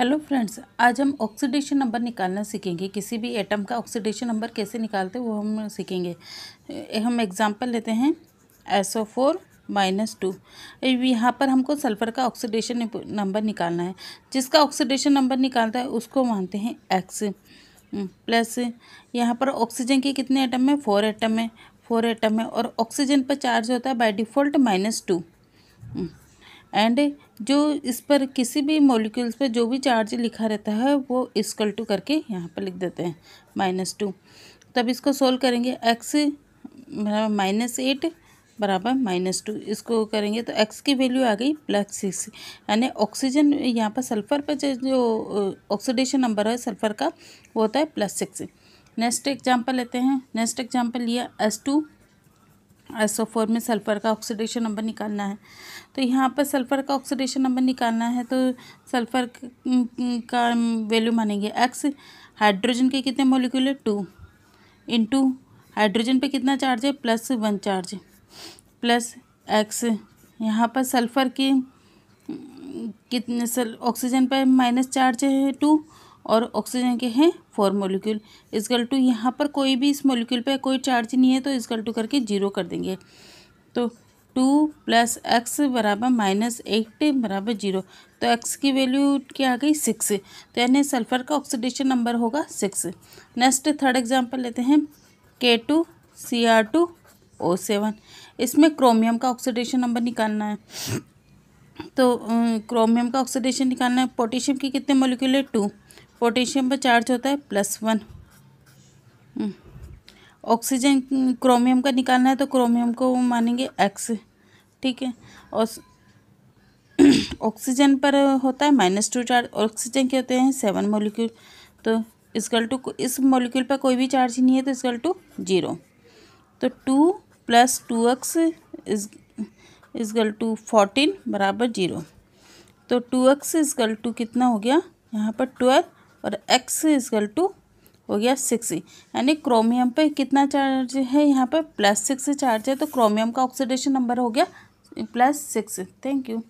Hello friends आज हम oxidation number निकालना सीखेंगे किसी भी एटम का ऑक्सीडेशन नंबर कैसे निकालते हैं वो हम सीखेंगे हम एग्जांपल लेते हैं S O four minus two यहाँ पर हमको सल्फ़र का ऑक्सीडेशन नंबर निकालना है जिसका ऑक्सीडेशन नंबर निकालता है उसको मानते हैं एक्स हम्म, प्लस यहाँ पर ऑक्सीजन के कितने एटम है फोर एटम है फोर एटम है और ऑक्सीजन पर चार्ज होता है by default minus two and जो इस पर किसी भी मॉलिक्यूल्स पर जो भी चार्ज लिखा रहता है वो इसकल टू करके यहाँ पर लिख देते हैं माइनस टू तब इसको सोल्व करेंगे एक्स बराबर माइनस एट बराबर माइनस टू इसको करेंगे तो एक्स की वैल्यू आ गई प्लस सिक्स यानी ऑक्सीजन यहाँ पर सल्फर पर जो ऑक्सीडेशन नंबर है सल्फर का वो होता है प्लस सिक्स नेक्स्ट एग्जाम्पल लेते हैं नेक्स्ट एग्जाम्पल लिया एस टू एसओ में सल्फ़र का ऑक्सीडेशन नंबर निकालना है तो यहाँ पर सल्फ़र का ऑक्सीडेशन नंबर निकालना है तो सल्फ़र का वैल्यू मानेंगे एक्स हाइड्रोजन के कितने मोलिक्यूल है टू इंटू हाइड्रोजन पे कितना चार्ज है plus one charge plus X यहाँ पर सल्फ़र की कितने सल ऑक्सीजन पर माइनस चार्ज है टू और ऑक्सीजन के हैं फोर मोलिक्यूल गल टू यहाँ पर कोई भी इस मोलिक्यूल पे कोई चार्ज नहीं है तो इस गल टू करके जीरो कर देंगे तो टू प्लस एक्स बराबर माइनस एट बराबर जीरो तो एक्स की वैल्यू क्या आ गई सिक्स तो यानी सल्फर का ऑक्सीडेशन नंबर होगा सिक्स नेक्स्ट थर्ड एग्जाम्पल लेते हैं K two C R two O seven इसमें क्रोमियम का ऑक्सीडेशन नंबर निकालना है तो क्रोमियम का ऑक्सीडेशन निकालना है पोटेशियम की कितने मोलिक्यूल है टू पोटेशियम पर चार्ज होता है प्लस वन हम्म। ऑक्सीजन क्रोमियम का निकालना है तो क्रोमियम को मानेंगे एक्स ठीक है और ऑक्सीजन पर होता है माइनस टू चार्ज ऑक्सीजन के होते हैं सेवन मोलिक्यूल तो गल टू इस मोलिक्यूल पर कोई भी चार्ज ही नहीं है तो गल टू जीरो तो two plus two X is is equal to fourteen बराबर जीरो तो टू एक्स गल टू कितना हो गया यहाँ पर ट्वेल्व और एक्स इजल टू हो गया सिक्स e. यानी क्रोमियम पे कितना चार्ज है यहाँ पे प्लस सिक्स चार्ज है तो क्रोमियम का ऑक्सीडेशन नंबर हो गया प्लस सिक्स थैंक यू